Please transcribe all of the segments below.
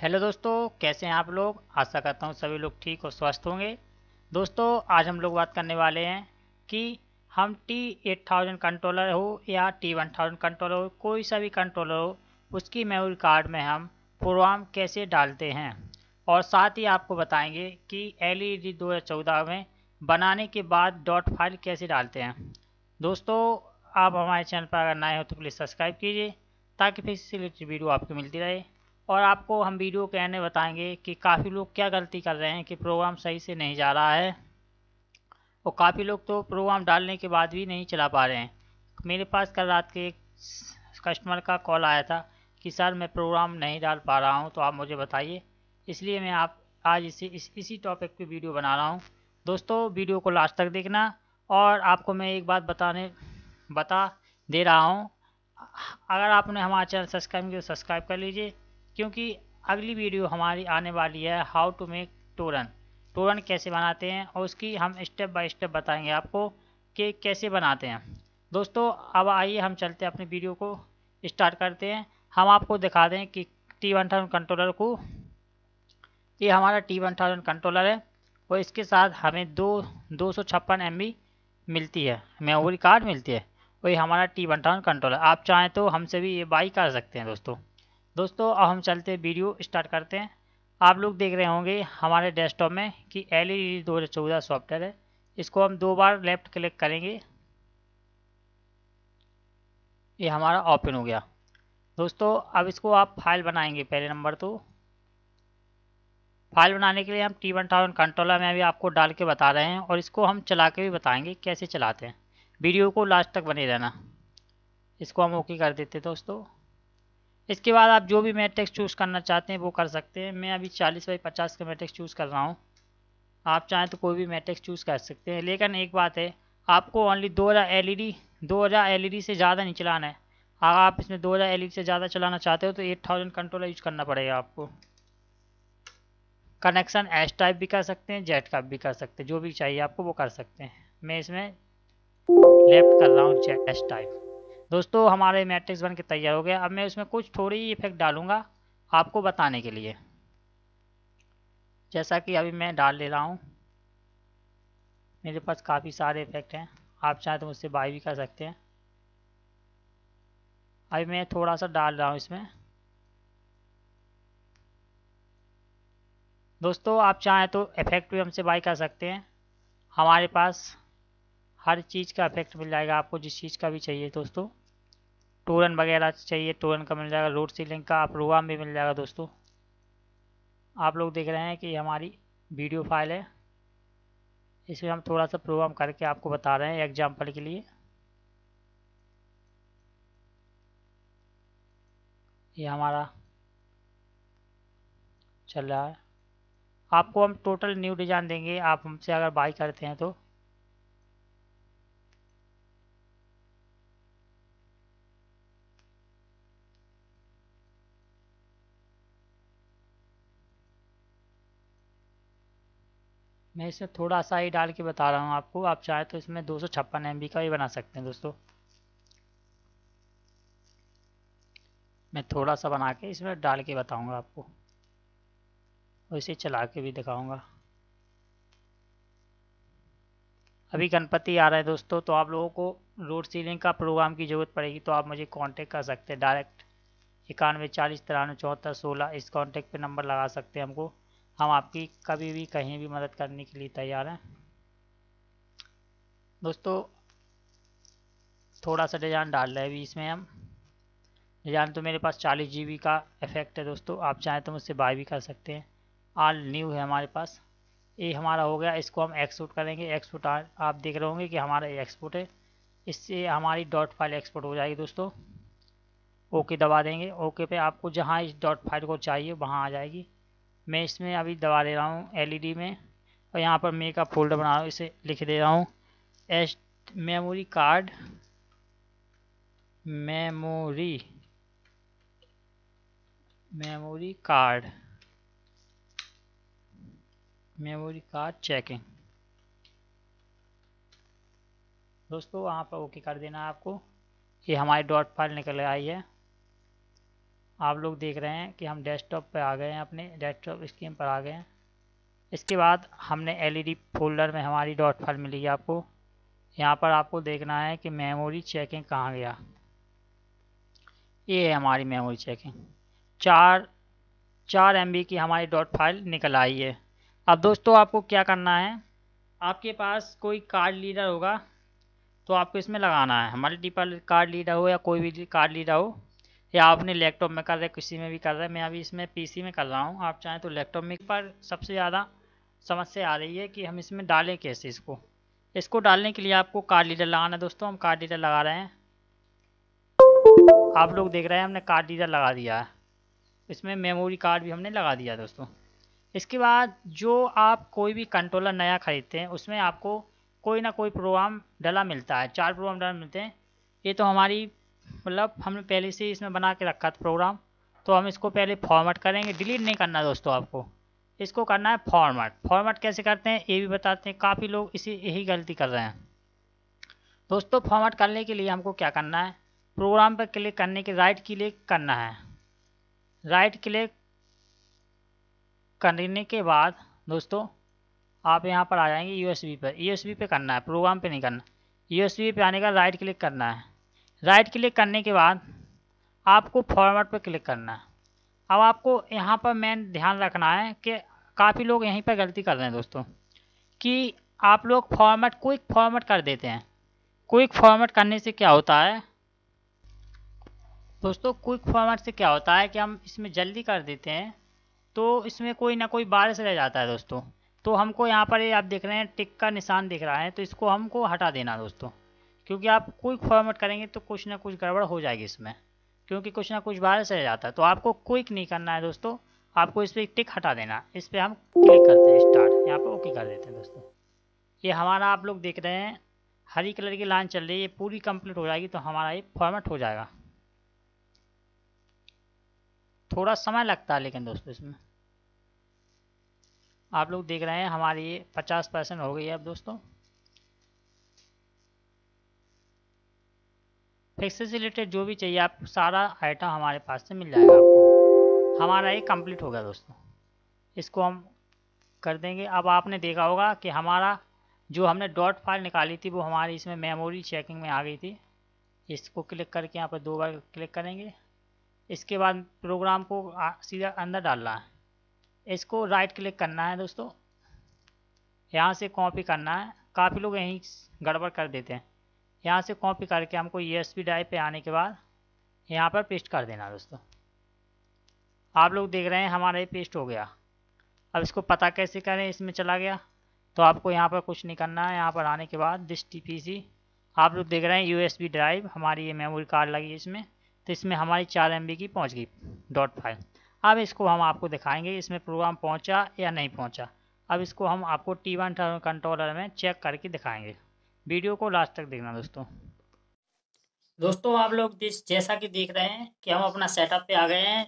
hello दोस्तों कैसे हैं आप लोग आशा करता हूँ सभी लोग ठीक और स्वस्थ होंगे दोस्तों आज हम लोग बात करने वाले हैं कि हम टी एट थाउजेंड कंट्रोलर हो या टी वन थाउजेंड कंट्रोलर हो कोई सा भी कंट्रोलर हो उसकी मेमोरी कार्ड में हम प्रोग्राम कैसे डालते हैं और साथ ही आपको बताएंगे कि एल ई डी दो हज़ार चौदह में बनाने के बाद डॉट फाइल कैसे डालते हैं दोस्तों आप हमारे चैनल पर अगर नए हो तो प्लीज़ सब्सक्राइब कीजिए ताकि फिर से रिलेटेड वीडियो आपको मिलती रहे और आपको हम वीडियो के आने बताएंगे कि काफ़ी लोग क्या गलती कर रहे हैं कि प्रोग्राम सही से नहीं जा रहा है और काफ़ी लोग तो प्रोग्राम डालने के बाद भी नहीं चला पा रहे हैं मेरे पास कल रात के एक कस्टमर का कॉल आया था कि सर मैं प्रोग्राम नहीं डाल पा रहा हूँ तो आप मुझे बताइए इसलिए मैं आप आज इसी इस, इसी टॉपिक पे वीडियो बना रहा हूँ दोस्तों वीडियो को लास्ट तक देखना और आपको मैं एक बात बताने बता दे रहा हूँ अगर आपने हमारा चैनल सब्सक्राइब किया तो सब्सक्राइब कर लीजिए क्योंकि अगली वीडियो हमारी आने वाली है हाउ टू मेक तोरण तोरण कैसे बनाते हैं और उसकी हम स्टेप बाय स्टेप बताएंगे आपको कि कैसे बनाते हैं दोस्तों अब आइए हम चलते हैं अपनी वीडियो को स्टार्ट करते हैं हम आपको दिखा दें कि टी वन थाउजेंड कंट्रोलर को ये हमारा टी वन थाउजेंड कंट्रोलर है और इसके साथ हमें दो दो सौ छप्पन एम बी मिलती है मेमोरी कार्ड मिलती है और ये हमारा टी वन थाउजेंड कंट्रोलर आप चाहें तो हमसे भी ये बाई कर सकते हैं दोस्तों दोस्तों अब हम चलते वीडियो स्टार्ट करते हैं आप लोग देख रहे होंगे हमारे डेस्कटॉप में कि एल ई e दो हज़ार चौदह सॉफ्टवेयर है इसको हम दो बार लेफ्ट क्लिक करेंगे ये हमारा ओपन हो गया दोस्तों अब इसको आप फाइल बनाएंगे पहले नंबर तो फाइल बनाने के लिए हम टी वन थाउजेंड कंट्रोलर में भी आपको डाल के बता रहे हैं और इसको हम चला के भी बताएंगे कैसे चलाते हैं वीडियो को लास्ट तक बने रहना इसको हम ओके कर देते दोस्तों इसके बाद आप जो भी मैट्रिक्स चूज़ करना चाहते हैं वो कर सकते हैं मैं अभी चालीस बाई पचास का मैट्रिक्स चूज़ कर रहा हूँ आप चाहें तो कोई भी मैट्रिक्स चूज़ कर सकते हैं लेकिन एक बात है आपको ओनली दो हज़ार एल e दो हज़ार एल e से ज़्यादा नहीं चलाना है अगर आप इसमें दो हज़ार एल e से ज़्यादा चलाना चाहते हो तो एट थाउजेंड कंट्रोलर यूज करना पड़ेगा आपको कनेक्शन एस टाइप भी कर सकते हैं जेट का भी कर सकते हैं जो भी चाहिए आपको वो कर सकते हैं मैं इसमें लेफ्ट कर रहा हूँ एस टाइप दोस्तों हमारे मैट्रिक्स बन के तैयार हो गया अब मैं इसमें कुछ थोड़ी इफेक्ट डालूंगा आपको बताने के लिए जैसा कि अभी मैं डाल ले रहा हूँ मेरे पास काफ़ी सारे इफेक्ट हैं आप चाहें तो मुझसे बाई भी कर सकते हैं अभी मैं थोड़ा सा डाल रहा हूँ इसमें दोस्तों आप चाहें तो इफेक्ट भी हमसे बाई कर सकते हैं हमारे पास हर चीज़ का इफेक्ट मिल जाएगा आपको जिस चीज़ का भी चाहिए दोस्तों टोरन वगैरह चाहिए टोरन का मिल जाएगा रोड सीलिंग का आप रोआ भी मिल जाएगा दोस्तों आप लोग देख रहे हैं कि हमारी वीडियो फाइल है इसमें हम थोड़ा सा प्रोग्राम करके आपको बता रहे हैं एग्जाम्पल के लिए ये हमारा चल रहा है आपको हम टोटल न्यू डिज़ाइन देंगे आप हमसे अगर बाई करते हैं तो मैं इसमें थोड़ा सा ही डाल के बता रहा हूँ आपको आप चाहे तो इसमें दो सौ छप्पन एम बी का भी बना सकते हैं दोस्तों मैं थोड़ा सा बना के इसमें डाल के बताऊँगा आपको और इसे चला के भी दिखाऊँगा अभी गणपति आ रहा है दोस्तों तो आप लोगों को रोड सीलिंग का प्रोग्राम की ज़रूरत पड़ेगी तो आप मुझे कांटेक्ट कर सकते हैं डायरेक्ट इक्यानवे चालीस तिरानवे चौहत्तर सोलह इस कांटेक्ट पे नंबर लगा सकते हैं हमको हम आपकी कभी भी कहीं भी मदद करने के लिए तैयार हैं दोस्तों थोड़ा सा डिजाइन डाल रहे हैं अभी इसमें हम डिजाइन तो मेरे पास चालीस जी का इफेक्ट है दोस्तों आप चाहें तो मुझसे बाय भी कर सकते हैं आल न्यू है हमारे पास ये हमारा हो गया इसको हम एक्सपोर्ट करेंगे एक्सपोर्ट आप देख रहे होंगे कि हमारा एक्सपोर्ट है इससे हमारी डॉट फाइल एक्सपोर्ट हो जाएगी दोस्तों ओके दबा देंगे ओके पे आपको जहाँ इस डॉट फाइल को चाहिए वहाँ आ जाएगी मैं इसमें अभी दबा दे रहा हूँ एलईडी e में और यहाँ पर मे का फोल्डर बना रहा हूँ इसे लिख दे रहा हूँ H memory card memory memory card memory card checking दोस्तों वहाँ पर ओके कर देना है आपको ये हमारी डॉट फाइल निकल आई है आप लोग देख रहे हैं कि हम डेस्कटॉप पर आ गए हैं अपने डेस्कटॉप स्क्रीन पर आ गए हैं इसके बाद हमने एलईडी फोल्डर e में हमारी डॉट फाइल मिली आपको यहाँ पर आपको देखना है कि मेमोरी चेकिंग कहाँ गया ये है हमारी मेमोरी चेकिंग चार चार एम की हमारी डॉट फाइल निकल आई है अब दोस्तों आपको क्या करना है आपके पास कोई कार्ड लीडर होगा तो आपको इसमें लगाना है मल्टीपल कार्ड लीडर हो या कोई भी कार्ड लीडर हो या आपने लैपटॉप में कर रहे किसी में भी कर रहे मैं अभी इसमें पीसी में कर रहा हूँ आप चाहें तो लैपटॉप में पर सबसे ज़्यादा समस्या आ रही है कि हम इसमें डालें कैसे इसको इसको डालने के लिए आपको कार्ड लीडर लगाना है दोस्तों हम कार्ड लीडर लगा रहे हैं आप लोग देख रहे हैं हमने कार्ड लीडर लगा दिया है इसमें मेमोरी कार्ड भी हमने लगा दिया दोस्तों इसके बाद जो आप कोई भी कंट्रोलर नया खरीदते हैं उसमें आपको कोई ना कोई प्रोग्राम डला मिलता है चार प्रोग्राम डला मिलते हैं ये तो हमारी मतलब हमने पहले से इसमें बना के रखा था प्रोग्राम तो हम इसको पहले फॉर्मेट करेंगे डिलीट नहीं करना दोस्तों आपको इसको करना है फॉर्मेट फॉर्मेट कैसे करते हैं ये भी बताते हैं काफ़ी लोग इसी यही गलती कर रहे हैं दोस्तों फॉर्मेट करने के लिए हमको क्या करना है प्रोग्राम पर क्लिक करने के राइट क्लिक करना है राइट क्लिक करने के बाद दोस्तों आप यहाँ पर आ जाएंगे यूएसबी पर यूएसबी पे करना है प्रोग्राम पे नहीं करना यूएसबी पे आने का राइट क्लिक करना है राइट क्लिक करने के बाद आपको फॉर्मेट पर क्लिक करना है अब आपको यहाँ पर मेन ध्यान रखना है कि काफ़ी लोग यहीं पर गलती कर रहे हैं दोस्तों कि आप लोग फॉर्मेट क्विक फॉर्मेट कर देते हैं क्विक फॉर्मेट करने से क्या होता है दोस्तों क्विक फॉर्मेट से क्या होता है कि हम इसमें जल्दी कर देते हैं तो इसमें कोई ना कोई बारिश रह जाता है दोस्तों तो हमको यहाँ पर ये आप देख रहे हैं टिक का निशान दिख रहा है तो इसको हमको हटा देना दोस्तों क्योंकि आप क्विक फॉर्मेट करेंगे तो कुछ ना कुछ गड़बड़ हो जाएगी इसमें क्योंकि कुछ ना कुछ बाहर से जाता है तो आपको क्विक नहीं करना है दोस्तों आपको इस पर टिक हटा देना इस पर हम क्लिक करते हैं स्टार्ट यहाँ पर ओके कर देते हैं दोस्तों ये हमारा आप लोग देख रहे हैं हरी कलर की लाइन चल रही है ये पूरी कंप्लीट हो जाएगी तो हमारा ये फॉर्मेट हो जाएगा थोड़ा समय लगता है लेकिन दोस्तों इसमें आप लोग देख रहे हैं हमारी ये पचास परसेंट हो गई है अब दोस्तों फिक्सेस से रिलेटेड जो भी चाहिए आप सारा आइटम हमारे पास से मिल जाएगा आपको हमारा ये कंप्लीट हो गया दोस्तों इसको हम कर देंगे अब आपने देखा होगा कि हमारा जो हमने डॉट फाइल निकाली थी वो हमारी इसमें मेमोरी चेकिंग में आ गई थी इसको क्लिक करके यहाँ पर दो बार क्लिक करेंगे इसके बाद प्रोग्राम को सीधा अंदर डालना है इसको राइट क्लिक करना है दोस्तों यहाँ से कॉपी करना है काफ़ी लोग यहीं गड़बड़ कर देते हैं यहाँ से कॉपी करके हमको यूएसबी ड्राइव पे आने के बाद यहाँ पर पेस्ट कर देना दोस्तों आप लोग देख रहे हैं हमारा ये पेस्ट हो गया अब इसको पता कैसे करें इसमें चला गया तो आपको यहाँ पर कुछ नहीं करना है यहाँ पर आने के बाद दिस टी आप लोग देख रहे हैं बी ड्राइव हमारी ये मेमोरी कार्ड लगी है इसमें तो इसमें हमारी चार एम की पहुँच गई डॉट फाइव अब इसको हम आपको दिखाएंगे इसमें प्रोग्राम पहुँचा या नहीं पहुँचा अब इसको हम आपको टी वन कंट्रोलर में चेक करके दिखाएंगे वीडियो को लास्ट तक देखना दोस्तों दोस्तों आप लोग जैसा कि देख रहे हैं कि हम अपना सेटअप पे आ गए हैं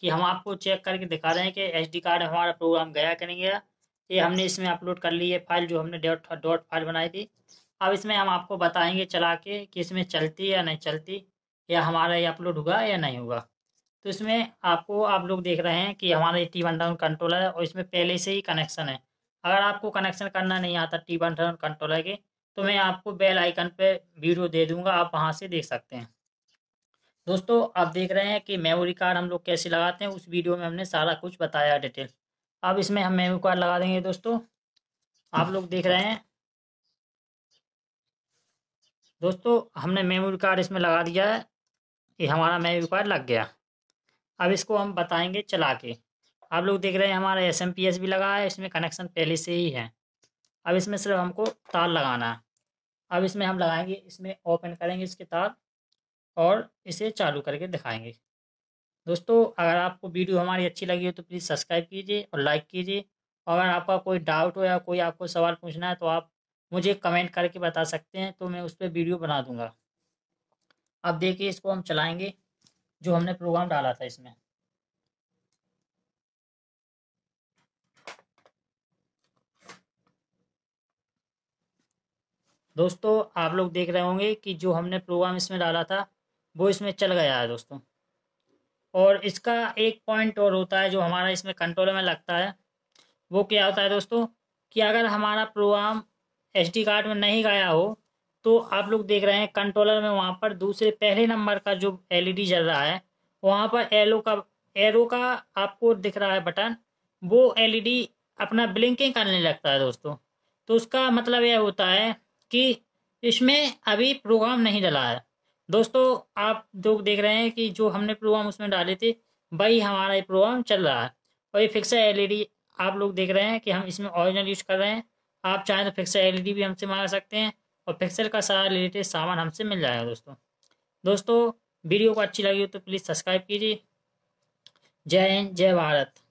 कि हम आपको चेक करके दिखा रहे हैं कि एसडी कार्ड हमारा प्रोग्राम गया कि नहीं गया ये हमने इसमें अपलोड कर ली है फाइल जो हमने डॉट डॉट फाइल बनाई थी अब इसमें हम आपको बताएंगे चला के कि इसमें चलती या नहीं चलती या हमारा ये अपलोड होगा या नहीं होगा तो इसमें आपको आप लोग देख रहे हैं कि हमारा ये टी वन डाउन कंट्रोलर है और इसमें पहले से ही कनेक्शन है अगर आपको कनेक्शन करना नहीं आता टी वन डाउन कंट्रोलर के तो मैं आपको बेल आइकन पे वीडियो दे दूंगा आप वहाँ से देख सकते हैं दोस्तों आप देख रहे हैं कि मेमोरी कार्ड हम लोग कैसे लगाते हैं उस वीडियो में हमने सारा कुछ बताया डिटेल अब इसमें हम मेमोरी कार्ड लगा देंगे दोस्तों आप लोग देख रहे हैं दोस्तों हमने मेमोरी कार्ड इसमें लगा दिया है ये हमारा मेमोरी कार्ड लग गया अब इसको हम बताएंगे चला के आप लोग देख रहे हैं हमारा एस भी लगा है इसमें कनेक्शन पहले से ही है अब इसमें सिर्फ हमको तार लगाना है अब इसमें हम लगाएंगे इसमें ओपन करेंगे इसके तार और इसे चालू करके दिखाएंगे दोस्तों अगर आपको वीडियो हमारी अच्छी लगी हो तो प्लीज़ सब्सक्राइब कीजिए और लाइक कीजिए और अगर आपका कोई डाउट हो या कोई आपको सवाल पूछना है तो आप मुझे कमेंट करके बता सकते हैं तो मैं उस पर वीडियो बना दूंगा अब देखिए इसको हम चलाएंगे जो हमने प्रोग्राम डाला था इसमें दोस्तों आप लोग देख रहे होंगे कि जो हमने प्रोग्राम इसमें डाला था वो इसमें चल गया है दोस्तों और इसका एक पॉइंट और होता है जो हमारा इसमें कंट्रोलर में लगता है वो क्या होता है दोस्तों कि अगर हमारा प्रोग्राम एस कार्ड में नहीं गया हो तो आप लोग देख रहे हैं कंट्रोलर में वहाँ पर दूसरे पहले नंबर का जो एलईडी e जल रहा है वहाँ पर एलो का एरो का आपको दिख रहा है बटन वो एलईडी e अपना ब्लिंकिंग करने लगता है दोस्तों तो उसका मतलब यह होता है कि इसमें अभी प्रोग्राम नहीं डला है दोस्तों आप लोग देख रहे हैं कि जो हमने प्रोग्राम उसमें डाले थे वही हमारा ये प्रोग्राम चल रहा है और ये फिक्सर एलईडी e आप लोग देख रहे हैं कि हम इसमें ऑरिजिनल यूज कर रहे हैं आप चाहें तो फिक्सर एलईडी e भी हमसे मंगा सकते हैं और फिक्सर का सारा रिलेटेड सामान हमसे मिल जाएगा दोस्तों दोस्तों वीडियो को अच्छी लगी हो तो प्लीज़ सब्सक्राइब कीजिए जय हिंद जय भारत